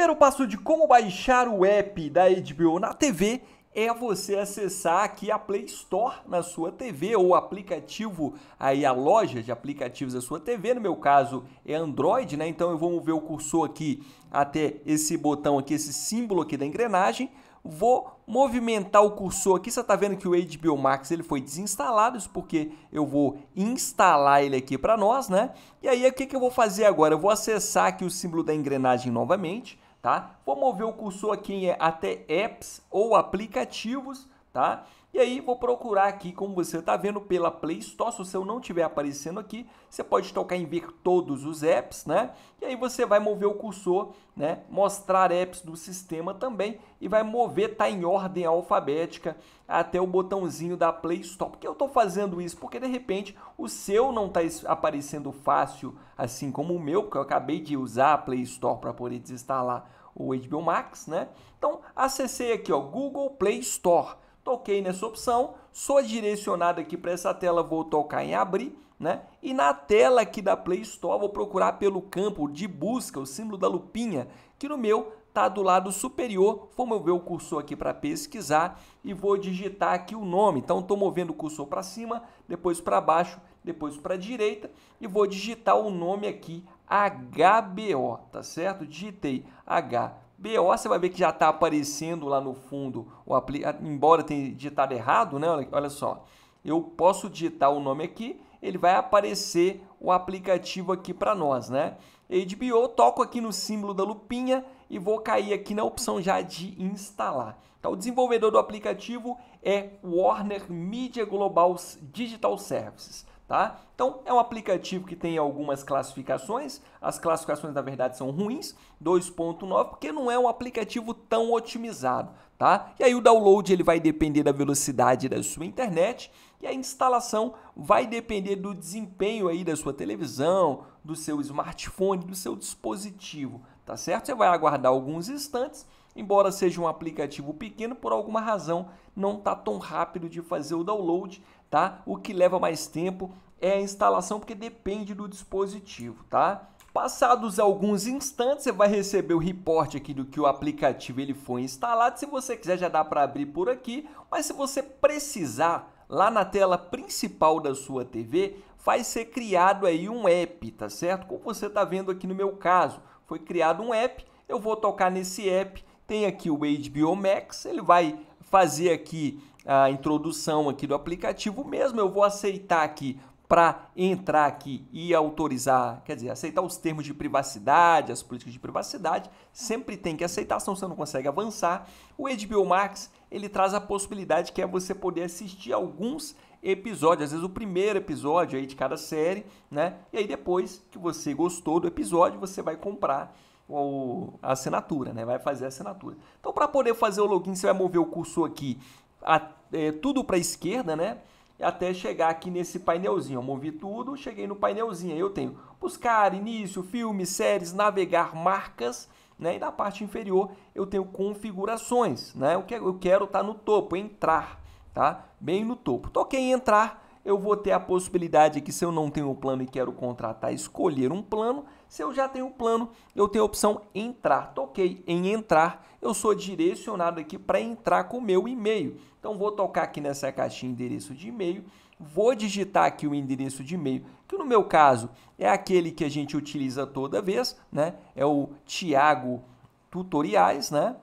primeiro passo de como baixar o app da HBO na TV é você acessar aqui a Play Store na sua TV ou aplicativo aí a loja de aplicativos da sua TV, no meu caso é Android, né? Então eu vou mover o cursor aqui até esse botão aqui, esse símbolo aqui da engrenagem, vou movimentar o cursor aqui, você está vendo que o HBO Max ele foi desinstalado, isso porque eu vou instalar ele aqui para nós, né? E aí o que, que eu vou fazer agora? Eu vou acessar aqui o símbolo da engrenagem novamente, tá? Vou mover o cursor aqui até apps ou aplicativos tá? E aí vou procurar aqui, como você está vendo pela Play Store, se o seu não estiver aparecendo aqui, você pode tocar em ver todos os apps, né? E aí você vai mover o cursor, né? Mostrar apps do sistema também e vai mover, tá em ordem alfabética até o botãozinho da Play Store. Por que eu estou fazendo isso? Porque de repente o seu não está aparecendo fácil, assim como o meu, porque eu acabei de usar a Play Store para poder desinstalar o HBO Max, né? Então acessei aqui, ó, Google Play Store Toquei nessa opção, sou direcionado aqui para essa tela, vou tocar em abrir, né? E na tela aqui da Play Store, vou procurar pelo campo de busca, o símbolo da lupinha, que no meu tá do lado superior. Vou mover o cursor aqui para pesquisar e vou digitar aqui o nome. Então estou movendo o cursor para cima, depois para baixo, depois para direita e vou digitar o nome aqui HBO, tá certo? Digitei HBO BO você vai ver que já está aparecendo lá no fundo, o embora tenha digitado errado, né? Olha, olha só, eu posso digitar o nome aqui, ele vai aparecer o aplicativo aqui para nós, né? HBO, toco aqui no símbolo da lupinha e vou cair aqui na opção já de instalar. Então, o desenvolvedor do aplicativo é Warner Media Global Digital Services. Tá? Então, é um aplicativo que tem algumas classificações. As classificações, na verdade, são ruins, 2.9, porque não é um aplicativo tão otimizado. Tá? E aí o download ele vai depender da velocidade da sua internet e a instalação vai depender do desempenho aí da sua televisão, do seu smartphone, do seu dispositivo, tá certo? Você vai aguardar alguns instantes Embora seja um aplicativo pequeno, por alguma razão não está tão rápido de fazer o download, tá? O que leva mais tempo é a instalação, porque depende do dispositivo, tá? Passados alguns instantes, você vai receber o reporte aqui do que o aplicativo ele foi instalado. Se você quiser, já dá para abrir por aqui. Mas se você precisar, lá na tela principal da sua TV, vai ser criado aí um app, tá certo? Como você está vendo aqui no meu caso, foi criado um app. Eu vou tocar nesse app tem aqui o HBO Max, ele vai fazer aqui a introdução aqui do aplicativo mesmo, eu vou aceitar aqui para entrar aqui e autorizar, quer dizer, aceitar os termos de privacidade, as políticas de privacidade, sempre tem que aceitar, senão você não consegue avançar. O HBO Max, ele traz a possibilidade que é você poder assistir alguns episódios, às vezes o primeiro episódio aí de cada série, né? E aí depois que você gostou do episódio, você vai comprar o, a assinatura, né? Vai fazer a assinatura. Então, para poder fazer o login, você vai mover o cursor aqui a, é, tudo para a esquerda, né? Até chegar aqui nesse painelzinho. Eu movi tudo, cheguei no painelzinho. Aí eu tenho buscar, início, filmes, séries, navegar, marcas, né? E na parte inferior eu tenho configurações, né? Eu quero estar tá no topo, entrar, tá? Bem no topo. Toquei em entrar, eu vou ter a possibilidade aqui, se eu não tenho um plano e quero contratar, escolher um plano. Se eu já tenho um plano, eu tenho a opção entrar. Toquei em entrar, eu sou direcionado aqui para entrar com o meu e-mail. Então, vou tocar aqui nessa caixinha endereço de e-mail, vou digitar aqui o endereço de e-mail, que no meu caso é aquele que a gente utiliza toda vez, né? É o Tiago Tutoriais, né?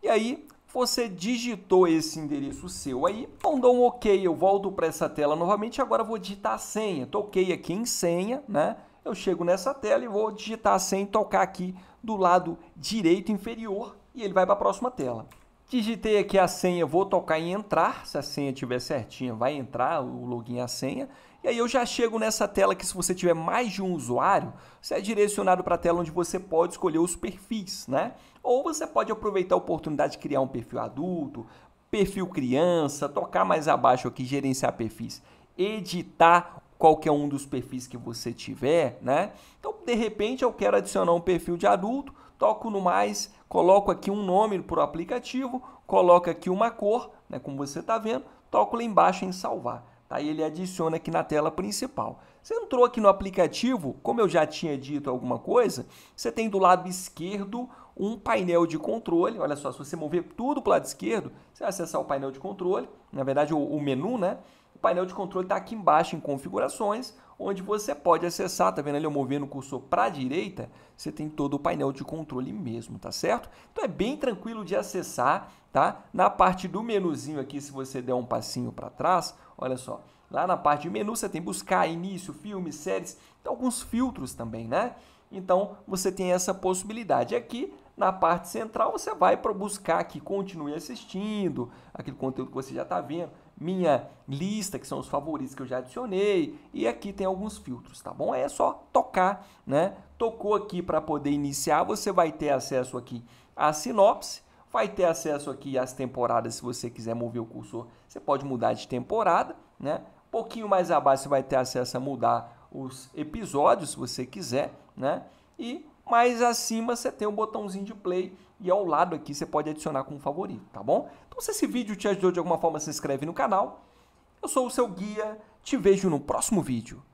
E aí você digitou esse endereço seu aí, então dou um OK, eu volto para essa tela novamente, agora vou digitar a senha. Toquei aqui em senha, né? Eu chego nessa tela e vou digitar a senha e tocar aqui do lado direito inferior e ele vai para a próxima tela. Digitei aqui a senha, vou tocar em entrar, se a senha estiver certinha vai entrar o login e a senha. E aí eu já chego nessa tela que se você tiver mais de um usuário, você é direcionado para a tela onde você pode escolher os perfis, né? Ou você pode aproveitar a oportunidade de criar um perfil adulto, perfil criança, tocar mais abaixo aqui, gerenciar perfis, editar qualquer um dos perfis que você tiver, né? Então, de repente, eu quero adicionar um perfil de adulto, toco no mais, coloco aqui um nome para o aplicativo, coloco aqui uma cor, né, como você está vendo, toco lá embaixo em salvar. Tá? E ele adiciona aqui na tela principal. Você entrou aqui no aplicativo, como eu já tinha dito alguma coisa, você tem do lado esquerdo um painel de controle. Olha só, se você mover tudo para o lado esquerdo, você vai acessar o painel de controle, na verdade o, o menu, né? O painel de controle está aqui embaixo em configurações, onde você pode acessar, tá vendo ali eu movendo o cursor para a direita, você tem todo o painel de controle mesmo, tá certo? Então é bem tranquilo de acessar, tá? Na parte do menuzinho aqui, se você der um passinho para trás, olha só, lá na parte de menu você tem buscar, início, filmes, séries, tem alguns filtros também, né? Então você tem essa possibilidade. Aqui na parte central você vai para buscar que continue assistindo, aquele conteúdo que você já está vendo, minha lista, que são os favoritos que eu já adicionei, e aqui tem alguns filtros, tá bom? É só tocar, né? Tocou aqui para poder iniciar, você vai ter acesso aqui à sinopse, vai ter acesso aqui às temporadas, se você quiser mover o cursor, você pode mudar de temporada, né? pouquinho mais abaixo você vai ter acesso a mudar os episódios, se você quiser, né? E mas acima você tem um botãozinho de play e ao lado aqui você pode adicionar como favorito, tá bom? Então se esse vídeo te ajudou de alguma forma, se inscreve no canal. Eu sou o seu guia, te vejo no próximo vídeo.